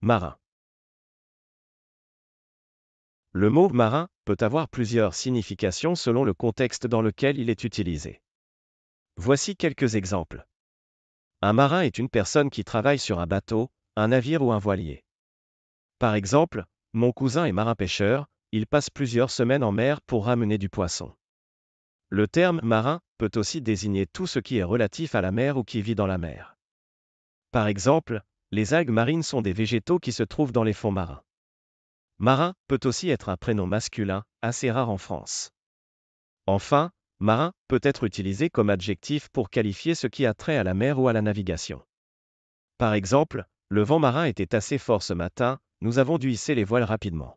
Marin. Le mot marin peut avoir plusieurs significations selon le contexte dans lequel il est utilisé. Voici quelques exemples. Un marin est une personne qui travaille sur un bateau, un navire ou un voilier. Par exemple, mon cousin est marin-pêcheur, il passe plusieurs semaines en mer pour ramener du poisson. Le terme marin peut aussi désigner tout ce qui est relatif à la mer ou qui vit dans la mer. Par exemple, les algues marines sont des végétaux qui se trouvent dans les fonds marins. Marin peut aussi être un prénom masculin, assez rare en France. Enfin, marin peut être utilisé comme adjectif pour qualifier ce qui a trait à la mer ou à la navigation. Par exemple, le vent marin était assez fort ce matin, nous avons dû hisser les voiles rapidement.